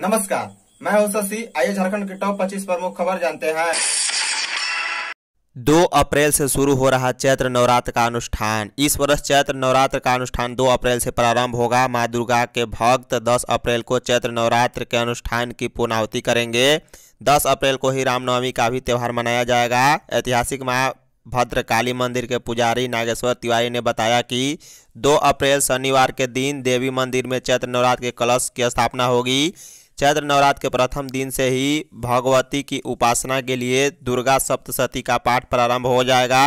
नमस्कार मैं हूं शशि आइए झारखंड के टॉप 25 प्रमुख खबर जानते हैं दो अप्रैल से शुरू हो रहा चैत्र नवरात्र का अनुष्ठान इस वर्ष चैत्र नवरात्र का अनुष्ठान दो अप्रैल से प्रारंभ होगा माँ दुर्गा के भक्त दस अप्रैल को चैत्र नवरात्र के अनुष्ठान की पूर्णावती करेंगे दस अप्रैल को ही रामनवमी का भी त्यौहार मनाया जाएगा ऐतिहासिक भद्र भद्रकाली मंदिर के पुजारी नागेश्वर तिवारी ने बताया कि दो अप्रैल शनिवार के दिन देवी मंदिर में चैत्र नवरात्र के कलश की स्थापना होगी चैत्र नवरात्र के प्रथम दिन से ही भगवती की उपासना के लिए दुर्गा सप्तशती का पाठ प्रारंभ हो जाएगा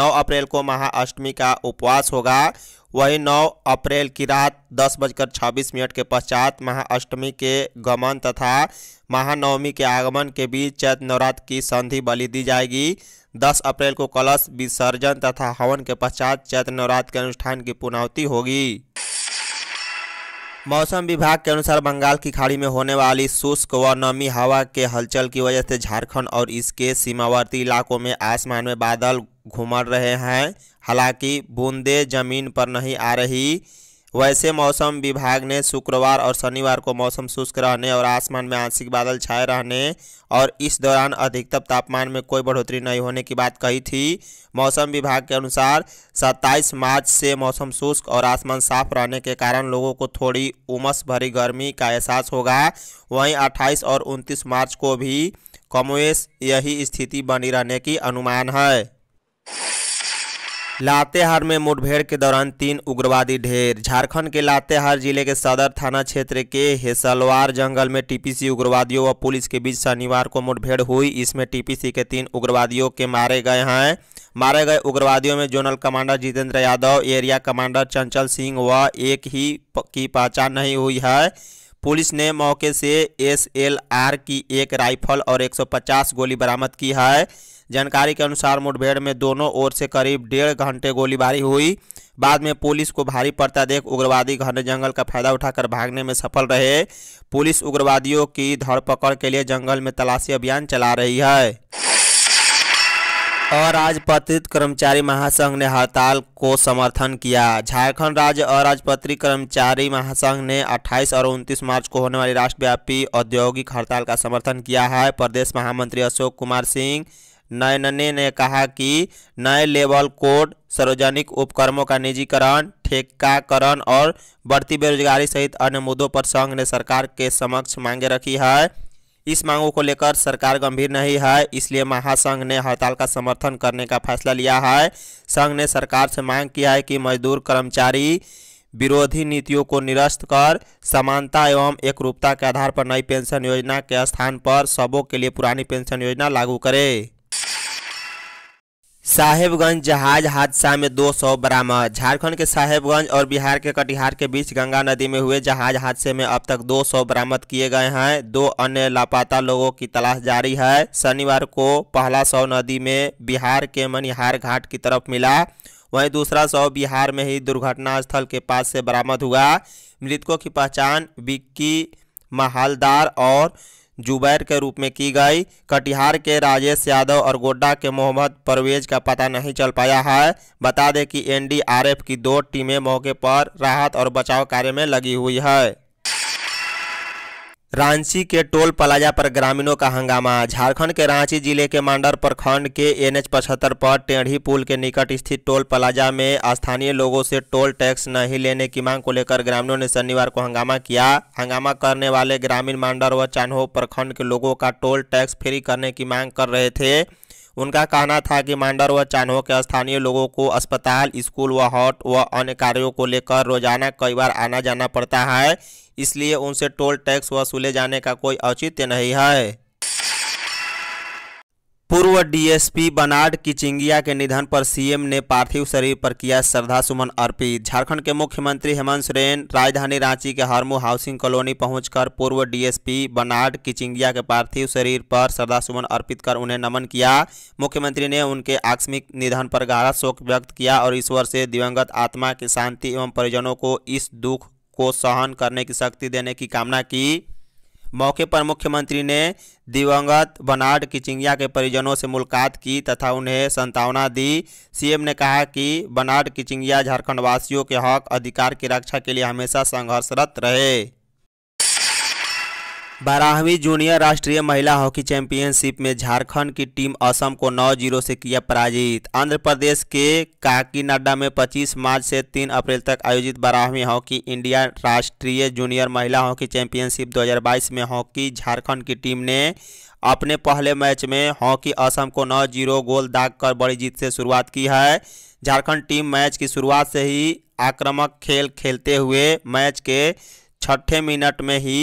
9 अप्रैल को महाअष्टमी का उपवास होगा वही 9 अप्रैल की रात दस बजकर छब्बीस मिनट के पश्चात महाअष्टमी के गमन तथा महानवमी के आगमन के बीच चैत्र नवरात्र की संधि बलि दी जाएगी 10 अप्रैल को कलश विसर्जन तथा हवन के पश्चात चैत्र नवरात्र के अनुष्ठान की पुनौती होगी मौसम विभाग के अनुसार बंगाल की खाड़ी में होने वाली शुष्क व नमी हवा के हलचल की वजह से झारखंड और इसके सीमावर्ती इलाकों में आसमान में बादल घुमड़ रहे हैं हालांकि बूंदे जमीन पर नहीं आ रही वैसे मौसम विभाग ने शुक्रवार और शनिवार को मौसम शुष्क रहने और आसमान में आंशिक बादल छाए रहने और इस दौरान अधिकतम तापमान में कोई बढ़ोतरी नहीं होने की बात कही थी मौसम विभाग के अनुसार 27 मार्च से मौसम शुष्क और आसमान साफ रहने के कारण लोगों को थोड़ी उमस भरी गर्मी का एहसास होगा वहीं 28 और 29 मार्च को भी कमोवेश यही स्थिति बनी रहने की अनुमान है लातेहार में मुठभेड़ के दौरान तीन उग्रवादी ढेर झारखंड के लातेहार जिले के सदर थाना क्षेत्र के हेसलवार जंगल में टीपीसी उग्रवादियों व पुलिस के बीच शनिवार को मुठभेड़ हुई इसमें टीपीसी के तीन उग्रवादियों के मारे गए हैं मारे गए उग्रवादियों में zonal commander Jitendra Yadav area commander Chanchal Singh व एक ही की पहचान नहीं हुई है पुलिस ने मौके से एस की एक राइफल और एक गोली बरामद की है जानकारी के अनुसार मुठभेड़ में दोनों ओर से करीब डेढ़ घंटे गोलीबारी हुई बाद में पुलिस को भारी पड़ता देख उग्रवादी घने जंगल का फायदा उठाकर भागने में सफल रहे पुलिस उग्रवादियों की धरपकड़ के लिए जंगल में तलाशी अभियान चला रही है अराजपत्रित कर्मचारी महासंघ ने हड़ताल को समर्थन किया झारखंड राज्य अराजपत्रित कर्मचारी महासंघ ने 28 और 29 मार्च को होने वाली राष्ट्रव्यापी औद्योगिक हड़ताल का समर्थन किया है प्रदेश महामंत्री अशोक कुमार सिंह नयनने ने कहा कि नए लेवल कोड सार्वजनिक उपक्रमों का निजीकरण ठेकाकरण और बढ़ती बेरोजगारी सहित अन्य मुद्दों पर संघ ने सरकार के समक्ष मांगे रखी है इस मांगों को लेकर सरकार गंभीर नहीं है इसलिए महासंघ ने हड़ताल का समर्थन करने का फैसला लिया है संघ ने सरकार से मांग किया है कि मजदूर कर्मचारी विरोधी नीतियों को निरस्त कर समानता एवं एकरूपता के आधार पर नई पेंशन योजना के स्थान पर सबों के लिए पुरानी पेंशन योजना लागू करे साहेबगंज जहाज हादसा में दो सौ बरामद झारखंड के साहेबगंज और बिहार के कटिहार के बीच गंगा नदी में हुए जहाज हादसे में अब तक दो सौ बरामद किए गए हैं दो अन्य लापता लोगों की तलाश जारी है शनिवार को पहला सौ नदी में बिहार के मनिहार घाट की तरफ मिला वहीं दूसरा सौ बिहार में ही दुर्घटना स्थल के पास से बरामद हुआ मृतकों की पहचान विक्की महालदार और जुबैर के रूप में की गई कटिहार के राजेश यादव और गोड्डा के मोहम्मद परवेज का पता नहीं चल पाया है बता दें कि एनडीआरएफ की दो टीमें मौके पर राहत और बचाव कार्य में लगी हुई है रांची के टोल प्लाजा पर ग्रामीणों का हंगामा झारखंड के रांची जिले के मांडर प्रखंड के एनएच पचहत्तर पर टेढ़ी पुल के निकट स्थित टोल प्लाजा में स्थानीय लोगों से टोल टैक्स नहीं लेने की मांग को लेकर ग्रामीणों ने शनिवार को हंगामा किया हंगामा करने वाले ग्रामीण मांडर व चान्हो प्रखंड के लोगों का टोल टैक्स फ्री करने की मांग कर रहे थे उनका कहना था कि मांडर व चान्हो के स्थानीय लोगों को अस्पताल स्कूल व हॉट व अन्य कार्यों को लेकर रोजाना कई बार आना जाना पड़ता है इसलिए उनसे टोल टैक्स वसूले जाने का कोई औचित्य नहीं है पूर्व डीएसपी बनाड किचिंगिया के निधन पर सीएम ने पार्थिव शरीर पर किया श्रद्धा सुमन अर्पित झारखंड के मुख्यमंत्री हेमंत सोरेन राजधानी रांची के हरमू हाउसिंग कॉलोनी पहुंचकर पूर्व डीएसपी बनाड किचिंगिया के पार्थिव शरीर पर श्रद्धा सुमन अर्पित कर उन्हें नमन किया मुख्यमंत्री ने उनके आकस्मिक निधन पर गहरा शोक व्यक्त किया और ईश्वर से दिवंगत आत्मा की शांति एवं परिजनों को इस दुख को सहन करने की शक्ति देने की कामना की मौके पर मुख्यमंत्री ने दिवंगत बनाड किचिंगिया के परिजनों से मुलाकात की तथा उन्हें संतावना दी सीएम ने कहा कि बनाड किचिंगिया झारखंडवासियों के हक अधिकार की रक्षा के लिए हमेशा संघर्षरत रहे बारहवीं जूनियर राष्ट्रीय महिला हॉकी चैंपियनशिप में झारखंड की टीम असम को 9 जीरो से किया पराजित आंध्र प्रदेश के काकीनाडा में 25 मार्च से 3 अप्रैल तक आयोजित बारहवीं हॉकी इंडिया राष्ट्रीय जूनियर महिला हॉकी चैंपियनशिप 2022 में हॉकी झारखंड की टीम ने अपने पहले मैच में हॉकी असम को नौ जीरो गोल दाग कर बड़ी जीत से शुरुआत की है झारखंड टीम मैच की शुरुआत से ही आक्रामक खेल खेलते हुए मैच के छठे मिनट में ही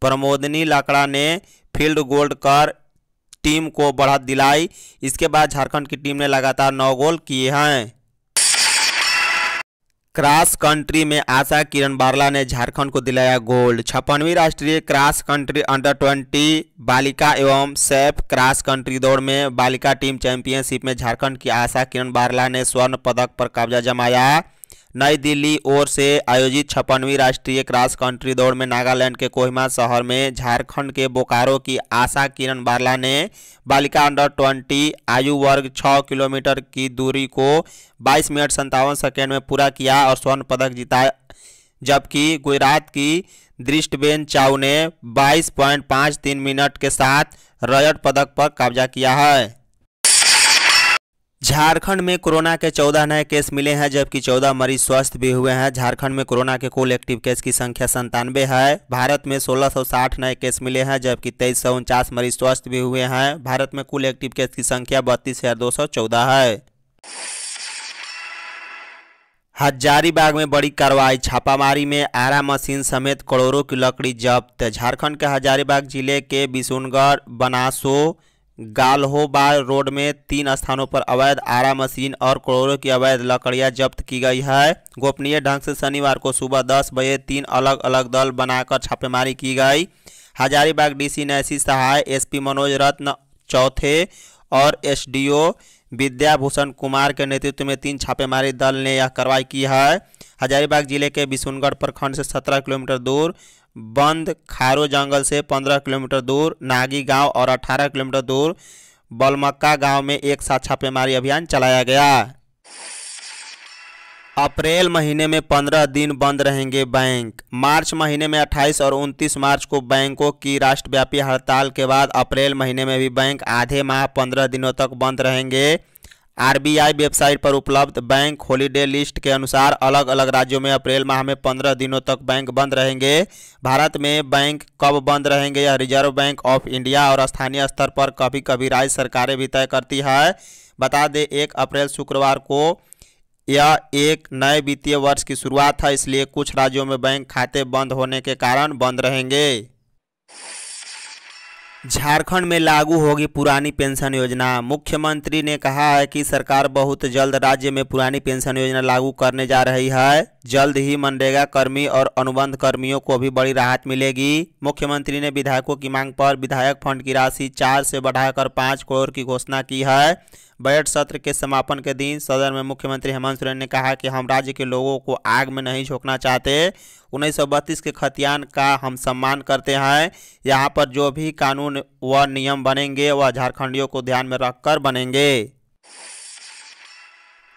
प्रमोदनी लाकड़ा ने फील्ड गोल्ड कर टीम को बढ़त दिलाई इसके बाद झारखंड की टीम ने लगातार नौ गोल किए हैं क्रॉस कंट्री में आशा किरण बारला ने झारखंड को दिलाया गोल्ड छप्पनवीं राष्ट्रीय क्रॉस कंट्री अंडर ट्वेंटी बालिका एवं सेफ क्रॉस कंट्री दौड़ में बालिका टीम चैंपियनशिप में झारखंड की आशा किरण बारला ने स्वर्ण पदक पर कब्जा जमाया नई दिल्ली ओर से आयोजित छप्पनवीं राष्ट्रीय क्रॉस कंट्री दौड़ में नागालैंड के कोहिमा शहर में झारखंड के बोकारो की आशा किरण बारला ने बालिका अंडर ट्वेंटी आयु वर्ग 6 किलोमीटर की दूरी को 22 मिनट संतावन सेकेंड में पूरा किया और स्वर्ण पदक जीता जबकि गुजरात की दृष्टबेन चाउ ने बाईस मिनट के साथ रजत पदक पर कब्जा किया है झारखंड में कोरोना के चौदह नए केस मिले हैं जबकि चौदह मरीज स्वस्थ भी हुए हैं झारखंड में कोरोना के कुल एक्टिव केस की संख्या संतानवे है भारत में 1660 नए केस मिले हैं जबकि तेईस मरीज स्वस्थ भी हुए हैं भारत में कुल एक्टिव केस की संख्या बत्तीस है हजारीबाग में बड़ी कार्रवाई छापामारी में आरा मशीन समेत करोड़ों की लकड़ी जब्त झारखंड के हजारीबाग जिले के बिशुनगढ़ बनासो गालहोबार रोड में तीन स्थानों पर अवैध आरा मशीन और करोड़ों की अवैध लकड़ियां जब्त की गई है गोपनीय ढंग से शनिवार को सुबह दस बजे तीन अलग अलग दल बनाकर छापेमारी की गई हजारीबाग डीसी नैसी सहाय एसपी मनोज रत्न चौथे और एसडीओ विद्याभूषण कुमार के नेतृत्व में तीन छापेमारी दल ने यह कार्रवाई की है हजारीबाग जिले के बिशुनगढ़ प्रखंड से 17 किलोमीटर दूर बंद खारो जंगल से 15 किलोमीटर दूर नागी गांव और 18 किलोमीटर दूर बलमक्का गांव में एक साथ छापेमारी अभियान चलाया गया अप्रैल महीने में 15 दिन बंद रहेंगे बैंक मार्च महीने में 28 और 29 मार्च को बैंकों की राष्ट्रव्यापी हड़ताल के बाद अप्रैल महीने में भी बैंक आधे माह 15 दिनों तक बंद रहेंगे आरबीआई वेबसाइट पर उपलब्ध बैंक हॉलीडे लिस्ट के अनुसार अलग अलग राज्यों में अप्रैल माह में पंद्रह दिनों तक बैंक बंद रहेंगे भारत में बैंक कब बंद रहेंगे यह रिजर्व बैंक ऑफ इंडिया और स्थानीय स्तर पर कभी कभी राज्य सरकारें भी तय करती है बता दें एक अप्रैल शुक्रवार को यह एक नए वित्तीय वर्ष की शुरुआत है इसलिए कुछ राज्यों में बैंक खाते बंद होने के कारण बंद रहेंगे झारखंड में लागू होगी पुरानी पेंशन योजना मुख्यमंत्री ने कहा है कि सरकार बहुत जल्द राज्य में पुरानी पेंशन योजना लागू करने जा रही है जल्द ही मनरेगा कर्मी और अनुबंध कर्मियों को भी बड़ी राहत मिलेगी मुख्यमंत्री ने विधायकों की मांग पर विधायक फंड की राशि चार से बढ़ाकर पाँच करोड़ की घोषणा की है बजट सत्र के समापन के दिन सदन में मुख्यमंत्री हेमंत सोरेन ने कहा कि हम राज्य के लोगों को आग में नहीं झोंकना चाहते उन्नीस के खतियान का हम सम्मान करते हैं यहाँ पर जो भी कानून व नियम बनेंगे वह झारखंडियों को ध्यान में रखकर बनेंगे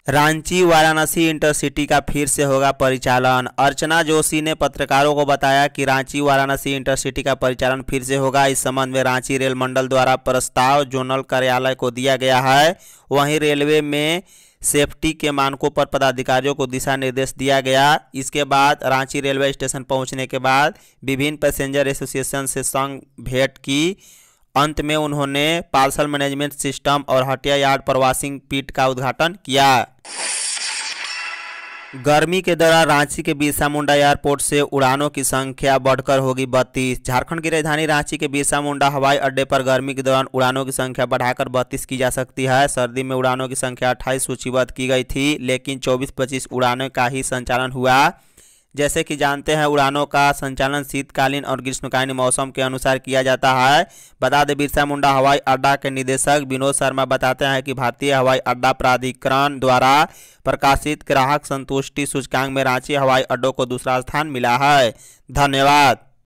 रांची वाराणसी इंटरसिटी का फिर से होगा परिचालन अर्चना जोशी ने पत्रकारों को बताया कि रांची वाराणसी इंटरसिटी का परिचालन फिर से होगा इस संबंध में रांची रेल मंडल द्वारा प्रस्ताव जोनल कार्यालय को दिया गया है वहीं रेलवे में सेफ्टी के मानकों पर पदाधिकारियों को दिशा निर्देश दिया गया इसके बाद रांची रेलवे स्टेशन पहुंचने के बाद विभिन्न पैसेंजर एसोसिएशन से संग भेंट की अंत में उन्होंने पार्सल मैनेजमेंट सिस्टम और हटिया यार्ड प्रवासिंग पीट का उद्घाटन किया गर्मी के दौरान रांची के बिरसा मुंडा एयरपोर्ट से उड़ानों की संख्या बढ़कर होगी बत्तीस झारखंड की राजधानी रांची के बिरसा मुंडा हवाई अड्डे पर गर्मी के दौरान उड़ानों की संख्या बढ़ाकर बत्तीस की जा सकती है सर्दी में उड़ानों की संख्या अट्ठाईस सूचीबद्ध की गई थी लेकिन चौबीस पच्चीस उड़ानों का ही संचालन हुआ जैसे कि जानते हैं उड़ानों का संचालन शीतकालीन और ग्रीष्मकालीन मौसम के अनुसार किया जाता है बता दें बिरसा मुंडा हवाई अड्डा के निदेशक विनोद शर्मा बताते हैं कि भारतीय हवाई अड्डा प्राधिकरण द्वारा प्रकाशित ग्राहक संतुष्टि सूचकांक में रांची हवाई अड्डों को दूसरा स्थान मिला है धन्यवाद